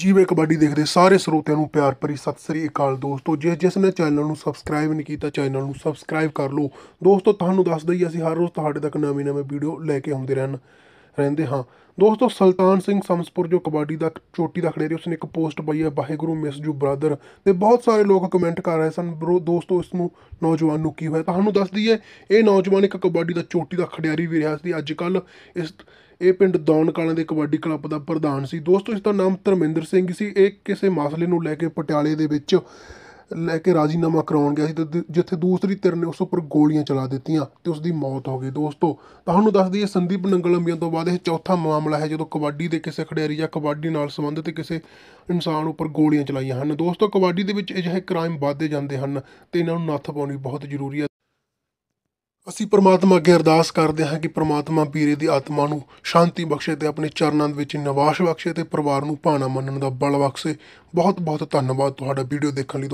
ਜੀਵੇ ਕਬੱਡੀ ਦੇਖਦੇ ਸਾਰੇ ਸਰੋਤਿਆਂ ਨੂੰ ਪਿਆਰ ਭਰੀ ਸਤਿ ਸ੍ਰੀ ਅਕਾਲ ਦੋਸਤੋ ਜਿਸ ਜਿਸ ਨੇ ਚੈਨਲ ਨੂੰ ਸਬਸਕ੍ਰਾਈਬ ਨਹੀਂ ਕੀਤਾ ਚੈਨਲ ਨੂੰ ਸਬਸਕ੍ਰਾਈਬ ਕਰ ਲਓ ਦੋਸਤੋ ਤੁਹਾਨੂੰ ਦੱਸ ਦਈ ਅਸੀਂ ਹਰ ਰੋਜ਼ ਤੁਹਾਡੇ ਤੱਕ ਨਵੀਂ ਨਵੀਂ ਵੀਡੀਓ ਲੈ ਕੇ ਆਉਂਦੇ ਰਹਿਣ ਰਹਿੰਦੇ ਹਾਂ ਦੋਸਤੋ ਸੁਲਤਾਨ ਸਿੰਘ ਸਮਸਪੁਰ ਜੋ ਕਬੱਡੀ ਦਾ ਚੋਟੀ ਦਾ ਖਿਡਾਰੀ ਉਸਨੇ ਇੱਕ ਪੋਸਟ ਪਾਈ ਹੈ ਵਾਹਿਗੁਰੂ ਮਿਸ ਜੂ ਬ੍ਰਦਰ ਤੇ ਬਹੁਤ ਸਾਰੇ ਲੋਕ ਕਮੈਂਟ ਕਰ ਰਹੇ ਸਨ ਬ్రో ਦੋਸਤੋ ਇਸ ਨੂੰ ਨੌਜਵਾਨ ਨੂੰ ਕੀ ਹੋਇਆ ਤੁਹਾਨੂੰ ਦੱਸ ਦਈਏ ਇਹ ਨੌਜਵਾਨ ਇੱਕ ਕਬੱਡੀ ਦਾ ਚੋਟੀ ਦਾ ਖਿਡਾਰੀ ਵੀ ਰਿਹਾ ਸੀ ਅੱਜ ਕੱਲ ਇਸ ਇਹ ਪਿੰਡ ਦੌਣ ਕਾਲਾਂ ਦੇ ਕਬੱਡੀ ਕਲੱਬ ਦਾ ਪ੍ਰਧਾਨ ਸੀ ਦੋਸਤੋ ਇਸ ਦਾ ਨਾਮ ਧਰਮਿੰਦਰ ਸਿੰਘ ਸੀ ਇਹ ਕਿਸੇ ਮਸਲੇ ਨੂੰ ਲੈ ਕੇ ਪਟਿਆਲੇ ਦੇ ਵਿੱਚ ਲੈ ਕੇ ਰਾਜ਼ੀਨਾਮਾ ਕਰਾਉਣ ਗਿਆ ਸੀ ਤੇ ਜਿੱਥੇ ਦੂਸਰੀ ਧਿਰ ਨੇ ਉਸ ਉੱਪਰ ਗੋਲੀਆਂ ਚਲਾ ਦਿੱਤੀਆਂ ਤੇ ਉਸ ਦੀ ਮੌਤ ਹੋ ਗਈ ਦੋਸਤੋ ਤੁਹਾਨੂੰ ਦੱਸ ਦਈਏ ਸੰਦੀਪ ਨੰਗਲੰਬੀਆਂ ਤੋਂ ਬਾਅਦ ਇਹ ਚੌਥਾ ਮਾਮਲਾ ਹੈ ਜਦੋਂ ਕਬੱਡੀ ਦੇ ਕਿਸੇ ਖਿਡਾਰੀ ਜਾਂ ਕਬੱਡੀ ਨਾਲ ਸੰਬੰਧਿਤ ਕਿਸੇ ਇਨਸਾਨ ਉੱਪਰ ਗੋਲੀਆਂ ਚਲਾਈਆਂ ਹਨ ਦੋਸਤੋ ਕਬੱਡੀ ਦੇ ਵਿੱਚ ਅਜਿਹੇ ਕ੍ਰਾਈਮ ਵੱਧਦੇ ਜਾਂਦੇ ਹਨ ਤੇ ਇਹਨਾਂ ਨੂੰ ਨੱਥ ਪਾਉਣੀ ਬਹੁਤ ਜ਼ਰੂਰੀ ਹੈ ਅਸੀਂ ਪ੍ਰਮਾਤਮਾ ਅੱਗੇ ਅਰਦਾਸ ਕਰਦੇ ਹਾਂ ਕਿ ਪ੍ਰਮਾਤਮਾ ਪੀਰੇ ਦੀ ਆਤਮਾ ਨੂੰ ਸ਼ਾਂਤੀ ਬਖਸ਼ੇ ਤੇ ਆਪਣੇ ਚਰਨਾਂ ਦੇ ਵਿੱਚ ਨਿਵਾਸ ਬਖਸ਼ੇ ਤੇ ਪਰਿਵਾਰ ਨੂੰ ਭਾਣਾ ਮੰਨਣ ਦਾ ਬਲ ਬਖਸ਼ੇ ਬਹੁਤ ਬਹੁਤ ਧੰਨਵਾਦ ਤੁਹਾਡਾ ਵੀਡੀਓ ਦੇਖਣ ਲਈ